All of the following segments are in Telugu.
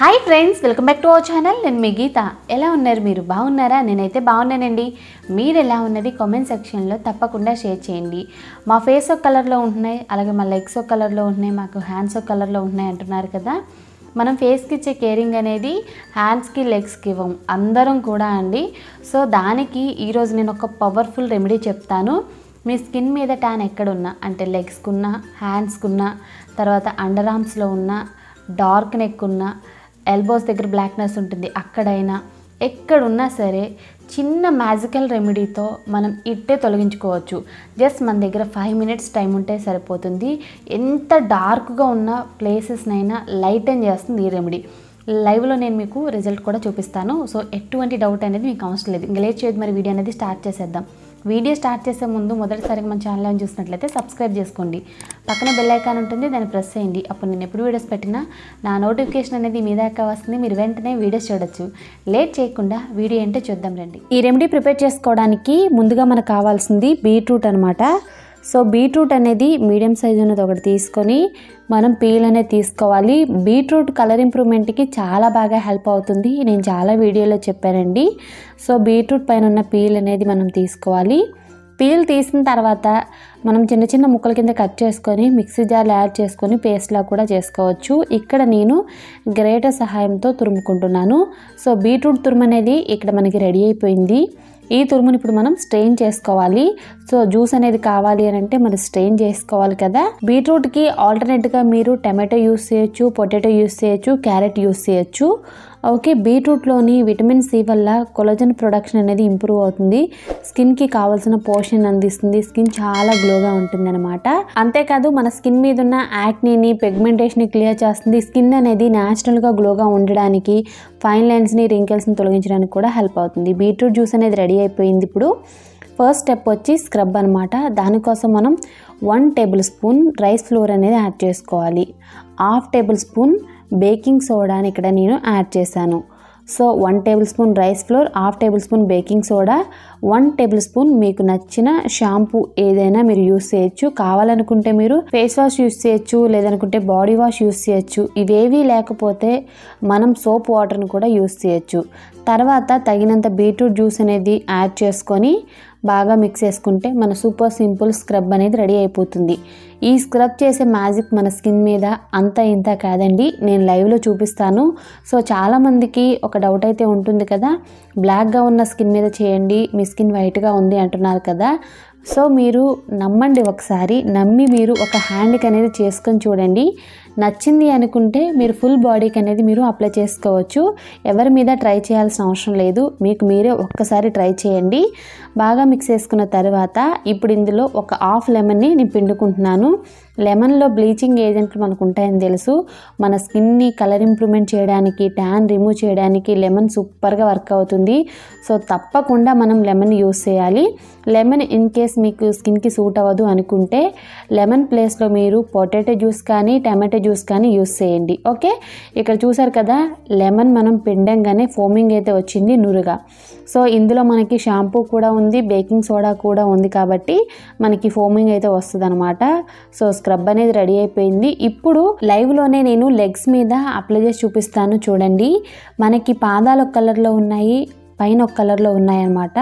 hi friends welcome back to our channel నేను మీ గీత ఎలా ఉన్నారు మీరు బాగున్నారా నేనైతే బాగున్నానండి మీరు ఎలా ఉన్నది కామెంట్ సెక్షన్లో తప్పకుండా షేర్ చేయండి మా ఫేస్ ఒక కలర్లో ఉంటున్నాయి అలాగే మా లెగ్స్ ఒక కలర్లో ఉంటున్నాయి మాకు హ్యాండ్స్ ఒక కలర్లో ఉంటున్నాయి అంటున్నారు కదా మనం ఫేస్కి ఇచ్చే కేరింగ్ అనేది హ్యాండ్స్కి లెగ్స్కి ఇవ్వం అందరం కూడా అండి సో దానికి ఈరోజు నేను ఒక పవర్ఫుల్ రెమెడీ చెప్తాను మీ స్కిన్ మీద ట్యాన్ ఎక్కడున్నా అంటే లెగ్స్కున్నా హ్యాండ్స్కున్నా తర్వాత అండర్ ఆర్మ్స్లో ఉన్న డార్క్ నెక్ ఉన్న ఎల్బోస్ దగ్గర బ్లాక్నెస్ ఉంటుంది అక్కడైనా ఎక్కడున్నా సరే చిన్న మ్యాజికల్ రెమెడీతో మనం ఇట్టే తొలగించుకోవచ్చు జస్ట్ మన దగ్గర ఫైవ్ మినిట్స్ టైం ఉంటే సరిపోతుంది ఎంత డార్క్గా ఉన్న ప్లేసెస్నైనా లైటన్ చేస్తుంది ఈ రెమెడీ లైవ్లో నేను మీకు రిజల్ట్ కూడా చూపిస్తాను సో ఎటువంటి డౌట్ అనేది మీకు అవసరం లేదు ఇంకా లేట్ చేయదు మరి వీడియో అనేది స్టార్ట్ చేసేద్దాం వీడియో స్టార్ట్ చేసే ముందు మొదటిసారిగా మన ఛానల్ చూసినట్లయితే సబ్స్క్రైబ్ చేసుకోండి పక్కన బెల్ ఐకాన్ ఉంటుంది దాన్ని ప్రెస్ చేయండి అప్పుడు నేను ఎప్పుడు వీడియోస్ పెట్టినా నా నోటిఫికేషన్ అనేది మీ దాకా వస్తుంది మీరు వెంటనే వీడియోస్ చూడొచ్చు లేట్ చేయకుండా వీడియో ఏంటో చూద్దాం రండి ఈ రెమెడీ ప్రిపేర్ చేసుకోవడానికి ముందుగా మనకు కావాల్సింది బీట్రూట్ అనమాట సో బీట్రూట్ అనేది మీడియం సైజ్ అనేది ఒకటి తీసుకొని మనం పీల్ అనేది తీసుకోవాలి బీట్రూట్ కలర్ ఇంప్రూవ్మెంట్కి చాలా బాగా హెల్ప్ అవుతుంది నేను చాలా వీడియోలో చెప్పానండి సో బీట్రూట్ పైన ఉన్న పీల్ అనేది మనం తీసుకోవాలి పీల్ తీసిన తర్వాత మనం చిన్న చిన్న ముక్కల కింద కట్ చేసుకొని మిక్సీ జార్లు యాడ్ చేసుకొని పేస్ట్లా కూడా చేసుకోవచ్చు ఇక్కడ నేను గ్రేటర్ సహాయంతో తురుముకుంటున్నాను సో బీట్రూట్ తురుము అనేది ఇక్కడ మనకి రెడీ అయిపోయింది ఈ తురుముని ఇప్పుడు మనం స్ట్రెయిన్ చేసుకోవాలి సో జ్యూస్ అనేది కావాలి అని అంటే మనం స్ట్రెయిన్ చేసుకోవాలి కదా బీట్రూట్కి ఆల్టర్నేట్గా మీరు టమాటో యూస్ చేయొచ్చు పొటాటో యూస్ చేయొచ్చు క్యారెట్ యూస్ చేయొచ్చు ఓకే బీట్రూట్లోని విటమిన్ సి వల్ల కొలజన్ ప్రొడక్షన్ అనేది ఇంప్రూవ్ అవుతుంది స్కిన్కి కావాల్సిన పోషన్ అందిస్తుంది స్కిన్ చాలా గ్లోగా ఉంటుంది అనమాట అంతేకాదు మన స్కిన్ మీద ఉన్న యాక్నీని పెగ్మెంటేషన్ని క్లియర్ చేస్తుంది స్కిన్ అనేది న్యాచురల్గా గ్లోగా ఉండడానికి ఫైన్ లైన్స్ని రింకిల్స్ని తొలగించడానికి కూడా హెల్ప్ అవుతుంది బీట్రూట్ జ్యూస్ అనేది రెడీ అయిపోయింది ఇప్పుడు ఫస్ట్ స్టెప్ వచ్చి స్క్రబ్ అనమాట దానికోసం మనం one tablespoon rice flour అనేది యాడ్ చేసుకోవాలి హాఫ్ టేబుల్ స్పూన్ బేకింగ్ సోడాని ఇక్కడ నేను యాడ్ చేశాను so one tablespoon rice flour half tablespoon baking soda one tablespoon మీకు నచ్చిన షాంపూ ఏదైనా మీరు యూస్ చేయొచ్చు కావాలనుకుంటే మీరు ఫేస్ వాష్ యూస్ చేయొచ్చు లేదనుకుంటే బాడీ వాష్ యూస్ చేయొచ్చు ఇవేవీ లేకపోతే మనం సోప్ వాటర్ని కూడా యూస్ చేయొచ్చు తర్వాత తగినంత బీట్రూట్ జ్యూస్ అనేది యాడ్ చేసుకొని బాగా మిక్స్ చేసుకుంటే మన సూపర్ సింపుల్ స్క్రబ్ అనేది రెడీ అయిపోతుంది ఈ స్క్రబ్ చేసే మ్యాజిక్ మన స్కిన్ మీద అంత ఇంత కాదండి నేను లైవ్లో చూపిస్తాను సో చాలామందికి ఒక డౌట్ అయితే ఉంటుంది కదా బ్లాక్గా ఉన్న స్కిన్ మీద చేయండి మీ స్కిన్ వైట్గా ఉంది అంటున్నారు కదా సో మీరు నమ్మండి ఒకసారి నమ్మి మీరు ఒక హ్యాండ్కి అనేది చేసుకొని చూడండి నచ్చింది అనుకుంటే మీరు ఫుల్ బాడీకి అనేది మీరు అప్లై చేసుకోవచ్చు ఎవరి మీద ట్రై చేయాల్సిన అవసరం లేదు మీకు మీరే ఒక్కసారి ట్రై చేయండి బాగా మిక్స్ చేసుకున్న తర్వాత ఇప్పుడు ఇందులో ఒక హాఫ్ లెమన్ని నేను పిండుకుంటున్నాను లెమన్లో బ్లీచింగ్ ఏజెంట్లు మనకు ఉంటాయని తెలుసు మన స్కిన్ని కలర్ ఇంప్రూవ్మెంట్ చేయడానికి ట్యాన్ రిమూవ్ చేయడానికి లెమన్ సూపర్గా వర్క్ అవుతుంది సో తప్పకుండా మనం లెమన్ యూస్ చేయాలి లెమన్ ఇన్ కేస్ మీకు స్కిన్కి సూట్ అవ్వదు అనుకుంటే లెమన్ ప్లేస్లో మీరు పొటాటో జ్యూస్ కానీ టమాటో టమాటో జ్యూస్ కానీ యూస్ చేయండి ఓకే ఇక్కడ చూసారు కదా లెమన్ మనం పిండంగానే ఫోమింగ్ అయితే వచ్చింది నురుగా సో ఇందులో మనకి షాంపూ కూడా ఉంది బేకింగ్ సోడా కూడా ఉంది కాబట్టి మనకి ఫోమింగ్ అయితే వస్తుంది అనమాట సో స్క్రబ్ అనేది రెడీ అయిపోయింది ఇప్పుడు లైవ్లోనే నేను లెగ్స్ మీద అప్లై చేసి చూపిస్తాను చూడండి మనకి పాదాలు కలర్లో ఉన్నాయి పైన ఒక కలర్లో ఉన్నాయన్నమాట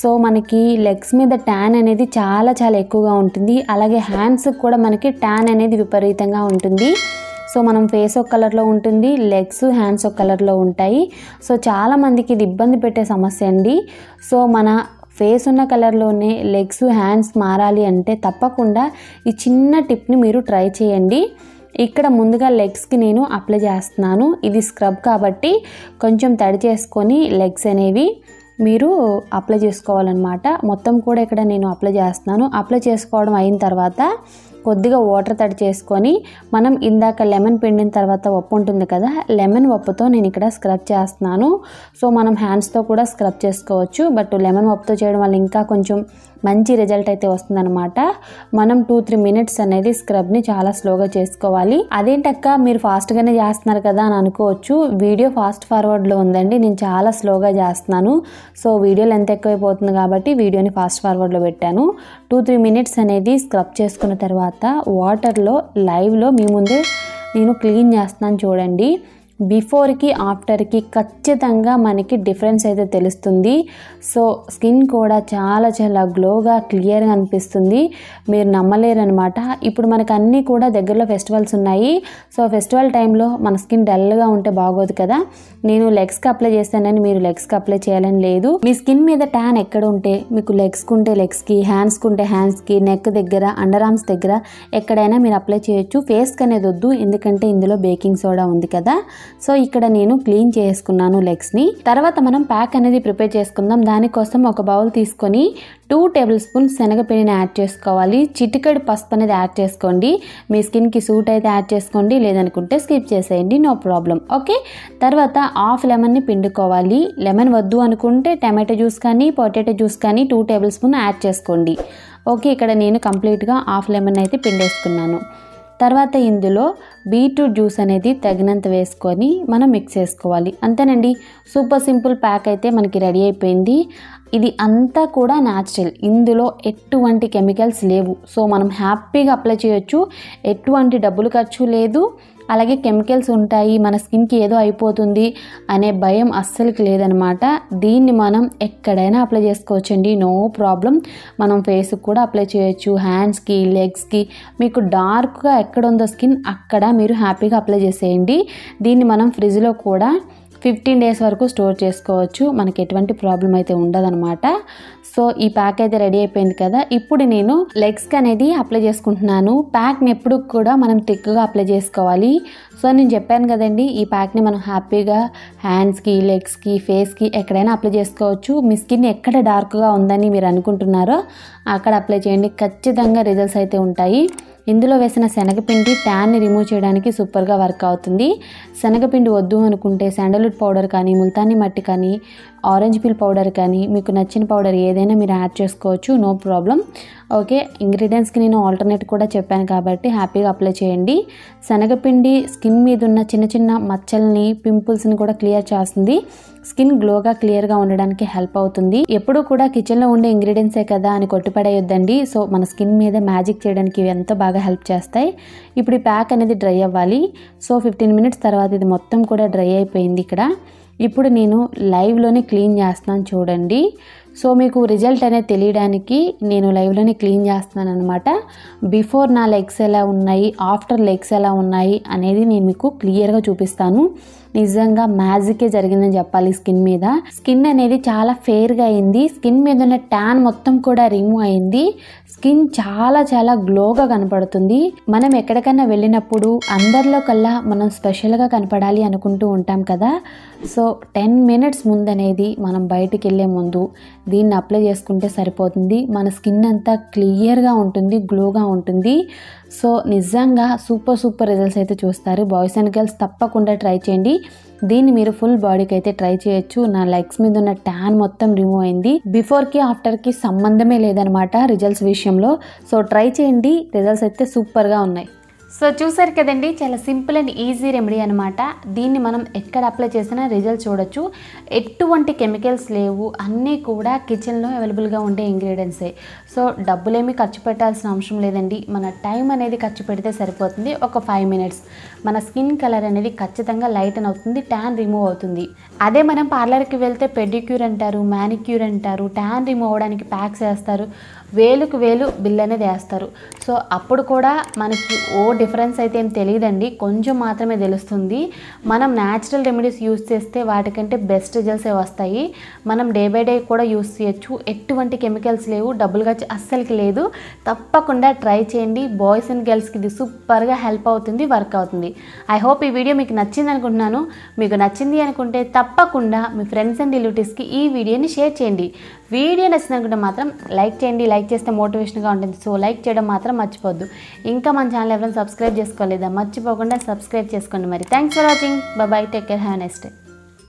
సో మనకి లెగ్స్ మీద ట్యాన్ అనేది చాలా చాలా ఎక్కువగా ఉంటుంది అలాగే హ్యాండ్స్ కూడా మనకి ట్యాన్ అనేది విపరీతంగా ఉంటుంది సో మనం ఫేస్ ఒక కలర్లో ఉంటుంది లెగ్స్ హ్యాండ్స్ ఒక కలర్లో ఉంటాయి సో చాలామందికి ఇది ఇబ్బంది పెట్టే సమస్య అండి సో మన ఫేస్ ఉన్న కలర్లోనే లెగ్స్ హ్యాండ్స్ మారాలి అంటే తప్పకుండా ఈ చిన్న టిప్ని మీరు ట్రై చేయండి ఇక్కడ ముందుగా లెగ్స్కి నేను అప్లై చేస్తున్నాను ఇది స్క్రబ్ కాబట్టి కొంచెం తడి చేసుకొని లెగ్స్ అనేవి మీరు అప్లై చేసుకోవాలన్నమాట మొత్తం కూడా ఇక్కడ నేను అప్లై చేస్తున్నాను అప్లై చేసుకోవడం అయిన తర్వాత కొద్దిగా వాటర్ తడి చేసుకొని మనం ఇందాక లెమన్ పిండిన తర్వాత ఉప్పు ఉంటుంది కదా లెమన్ ఉప్పుతో నేను ఇక్కడ స్క్రబ్ చేస్తున్నాను సో మనం హ్యాండ్స్తో కూడా స్క్రబ్ చేసుకోవచ్చు బట్ లెమన్ ఉప్పుతో చేయడం వల్ల ఇంకా కొంచెం మంచి రిజల్ట్ అయితే వస్తుందన్నమాట మనం టూ త్రీ మినిట్స్ అనేది స్క్రబ్ని చాలా స్లోగా చేసుకోవాలి అదేంటక్క మీరు ఫాస్ట్గానే చేస్తున్నారు కదా అని అనుకోవచ్చు వీడియో ఫాస్ట్ ఫార్వర్డ్లో ఉందండి నేను చాలా స్లోగా చేస్తున్నాను సో వీడియో లెంత్ ఎక్కువైపోతుంది కాబట్టి వీడియోని ఫాస్ట్ ఫార్వర్డ్లో పెట్టాను టూ త్రీ మినిట్స్ అనేది స్క్రబ్ చేసుకున్న తర్వాత తర్వాత వాటర్లో లైవ్లో మీ ముందే నేను క్లీన్ చేస్తున్నాను చూడండి బిఫోర్కి ఆఫ్టర్కి ఖచ్చితంగా మనకి డిఫరెన్స్ అయితే తెలుస్తుంది సో స్కిన్ కూడా చాలా చాలా గ్లోగా క్లియర్గా అనిపిస్తుంది మీరు నమ్మలేరనమాట ఇప్పుడు మనకు అన్నీ కూడా దగ్గరలో ఫెస్టివల్స్ ఉన్నాయి సో ఫెస్టివల్ టైంలో మన స్కిన్ డల్గా ఉంటే బాగోదు కదా నేను లెగ్స్కి అప్లై చేస్తానని మీరు లెగ్స్కి అప్లై చేయాలని లేదు మీ స్కిన్ మీద ట్యాన్ ఎక్కడ ఉంటే మీకు లెగ్స్కి ఉంటే లెగ్స్కి హ్యాండ్స్కి ఉంటే హ్యాండ్స్కి నెక్ దగ్గర అండర్ ఆర్మ్స్ దగ్గర ఎక్కడైనా మీరు అప్లై చేయొచ్చు ఫేస్కి అనేది వద్దు ఎందుకంటే ఇందులో బేకింగ్ సోడా ఉంది కదా సో ఇక్కడ నేను క్లీన్ చేసుకున్నాను లెగ్స్ని తర్వాత మనం ప్యాక్ అనేది ప్రిపేర్ చేసుకుందాం దానికోసం ఒక బౌల్ తీసుకొని టూ టేబుల్ స్పూన్ శనగపిండిని యాడ్ చేసుకోవాలి చిటికడి పసుపు అనేది యాడ్ చేసుకోండి మీ స్కిన్కి సూట్ అయితే యాడ్ చేసుకోండి లేదనుకుంటే స్కిప్ చేసేయండి నో ప్రాబ్లం ఓకే తర్వాత హాఫ్ లెమన్ని పిండుకోవాలి లెమన్ వద్దు అనుకుంటే టమాటో జ్యూస్ కానీ పొటాటో జ్యూస్ కానీ టూ టేబుల్ స్పూన్ యాడ్ చేసుకోండి ఓకే ఇక్కడ నేను కంప్లీట్గా హాఫ్ లెమన్ అయితే పిండేసుకున్నాను తర్వాత ఇందులో బీట్రూట్ జ్యూస్ అనేది తగినంత వేసుకొని మనం మిక్స్ చేసుకోవాలి అంతేనండి సూపర్ సింపుల్ ప్యాక్ అయితే మనకి రెడీ అయిపోయింది ఇది అంతా కూడా న్యాచురల్ ఇందులో ఎటువంటి కెమికల్స్ లేవు సో మనం హ్యాపీగా అప్లై చేయొచ్చు ఎటువంటి డబ్బులు ఖర్చు లేదు అలాగే కెమికల్స్ ఉంటాయి మన స్కిన్కి ఏదో అయిపోతుంది అనే భయం అస్సలకి లేదనమాట దీన్ని మనం ఎక్కడైనా అప్లై చేసుకోవచ్చండి నో ప్రాబ్లం మనం ఫేస్కి కూడా అప్లై చేయొచ్చు హ్యాండ్స్కి లెగ్స్కి మీకు డార్క్గా ఎక్కడ ఉందో స్కిన్ అక్కడ మీరు హ్యాపీగా అప్లై చేసేయండి దీన్ని మనం ఫ్రిడ్జ్లో కూడా ఫిఫ్టీన్ డేస్ వరకు స్టోర్ చేసుకోవచ్చు మనకి ఎటువంటి ప్రాబ్లం అయితే ఉండదనమాట సో ఈ ప్యాక్ అయితే రెడీ అయిపోయింది కదా ఇప్పుడు నేను లెగ్స్కి అనేది అప్లై చేసుకుంటున్నాను ప్యాక్ని ఎప్పుడు కూడా మనం థిక్గా అప్లై చేసుకోవాలి సో నేను చెప్పాను కదండి ఈ ప్యాక్ని మనం హ్యాపీగా హ్యాండ్స్కి లెగ్స్కి ఫేస్కి ఎక్కడైనా అప్లై చేసుకోవచ్చు మీ స్కిన్ ఎక్కడ డార్క్గా ఉందని మీరు అనుకుంటున్నారో అక్కడ అప్లై చేయండి ఖచ్చితంగా రిజల్ట్స్ అయితే ఉంటాయి ఇందులో వేసిన శనగపిండి ట్యాన్ని రిమూవ్ చేయడానికి సూపర్గా వర్క్ అవుతుంది శనగపిండి వద్దు అనుకుంటే శాండల్వుడ్ పౌడర్ కానీ ముల్తానీ మట్టి కానీ ఆరెంజ్ పీల్ పౌడర్ కానీ మీకు నచ్చిన పౌడర్ ఏదైనా మీరు యాడ్ చేసుకోవచ్చు నో ప్రాబ్లం ఓకే ఇంగ్రీడియంట్స్కి నేను ఆల్టర్నేట్ కూడా చెప్పాను కాబట్టి హ్యాపీగా అప్లై చేయండి శనగపిండి స్కిన్ మీద ఉన్న చిన్న చిన్న మచ్చల్ని పింపుల్స్ని కూడా క్లియర్ చేస్తుంది స్కిన్ గ్లోగా క్లియర్గా ఉండడానికి హెల్ప్ అవుతుంది ఎప్పుడు కూడా కిచెన్లో ఉండే ఇంగ్రీడియంట్సే కదా అని కొట్టుపడేయొద్దండి సో మన స్కిన్ మీద మ్యాజిక్ చేయడానికి ఇవి ఎంతో బాగా బాగా హెల్ప్ చేస్తాయి ఇప్పుడు ఈ ప్యాక్ అనేది డ్రై అవ్వాలి సో ఫిఫ్టీన్ మినిట్స్ తర్వాత ఇది మొత్తం కూడా డ్రై అయిపోయింది ఇక్కడ ఇప్పుడు నేను లైవ్లోనే క్లీన్ చేస్తున్నాను చూడండి సో మీకు రిజల్ట్ అనేది తెలియడానికి నేను లైవ్లోనే క్లీన్ చేస్తున్నాను అనమాట బిఫోర్ నా లెగ్స్ ఎలా ఉన్నాయి ఆఫ్టర్ లెగ్స్ ఎలా ఉన్నాయి అనేది నేను మీకు క్లియర్గా చూపిస్తాను నిజంగా మ్యాజికే జరిగిందని చెప్పాలి స్కిన్ మీద స్కిన్ అనేది చాలా ఫేర్గా అయింది స్కిన్ మీద ఉన్న ట్యాన్ మొత్తం కూడా రిమూవ్ అయింది స్కిన్ చాలా చాలా గ్లోగా కనపడుతుంది మనం ఎక్కడికైనా వెళ్ళినప్పుడు అందరిలో కల్లా మనం స్పెషల్గా కనపడాలి అనుకుంటూ ఉంటాం కదా సో టెన్ మినిట్స్ ముందు అనేది మనం బయటికి వెళ్ళే ముందు దీన్ని అప్లై చేసుకుంటే సరిపోతుంది మన స్కిన్ అంతా క్లియర్గా ఉంటుంది గ్లోగా ఉంటుంది సో నిజంగా సూపర్ సూపర్ రిజల్ట్స్ అయితే చూస్తారు బాయ్స్ అండ్ గర్ల్స్ తప్పకుండా ట్రై చేయండి దీన్ని మీరు ఫుల్ బాడీకి అయితే ట్రై చేయొచ్చు నా లెగ్స్ మీద ఉన్న ట్యాన్ మొత్తం రిమూవ్ అయింది బిఫోర్కి ఆఫ్టర్కి సంబంధమే లేదనమాట రిజల్ట్స్ విషయంలో సో ట్రై చేయండి రిజల్ట్స్ అయితే సూపర్గా ఉన్నాయి సో చూసారు కదండి చాలా సింపుల్ అండ్ ఈజీ రెమెడీ అనమాట దీన్ని మనం ఎక్కడ అప్లై చేసినా రిజల్ట్ చూడొచ్చు ఎటువంటి కెమికల్స్ లేవు అన్నీ కూడా కిచెన్లో అవైలబుల్గా ఉండే ఇంగ్రీడియంట్సే సో డబ్బులేమీ ఖర్చు పెట్టాల్సిన అవసరం లేదండి మన టైం అనేది ఖర్చు పెడితే సరిపోతుంది ఒక ఫైవ్ మినిట్స్ మన స్కిన్ కలర్ అనేది ఖచ్చితంగా లైటన్ అవుతుంది ట్యాన్ రిమూవ్ అవుతుంది అదే మనం పార్లర్కి వెళ్తే పెడిక్యూర్ అంటారు మ్యానిక్యూర్ అంటారు ట్యాన్ రిమూవ్ అవ్వడానికి ప్యాక్స్ వేస్తారు వేలుకు వేలు బిల్ అనేది వేస్తారు సో అప్పుడు కూడా మనకి ఓ డిఫరెన్స్ అయితే ఏం తెలియదండి కొంచెం మాత్రమే తెలుస్తుంది మనం న్యాచురల్ రెమెడీస్ యూస్ చేస్తే వాటికంటే బెస్ట్ రిజల్ట్సే వస్తాయి మనం డే బై డే కూడా యూస్ చేయొచ్చు ఎటువంటి కెమికల్స్ లేవు డబ్బులుగా అస్సలకి లేదు తప్పకుండా ట్రై చేయండి బాయ్స్ అండ్ గర్ల్స్కి ఇది సూపర్గా హెల్ప్ అవుతుంది వర్క్ అవుతుంది ఐ హోప్ ఈ వీడియో మీకు నచ్చింది అనుకుంటున్నాను మీకు నచ్చింది అనుకుంటే తప్పకుండా మీ ఫ్రెండ్స్ అండ్ రిలేటివ్స్కి ఈ వీడియోని షేర్ చేయండి వీడియో నచ్చిందనుకుంటే మాత్రం లైక్ చేయండి లైక్ లైక్ చేస్తే మోటివేషన్గా ఉంటుంది సో లైక్ చేయడం మాత్రం మర్చిపోద్దు ఇంకా మన ఛానల్ ఎవరైనా సబ్స్క్రైబ్ చేసుకోలేదా మర్చిపోకుండా సబ్స్క్రైబ్ చేసుకోండి మరి thanks for watching bye take care have next day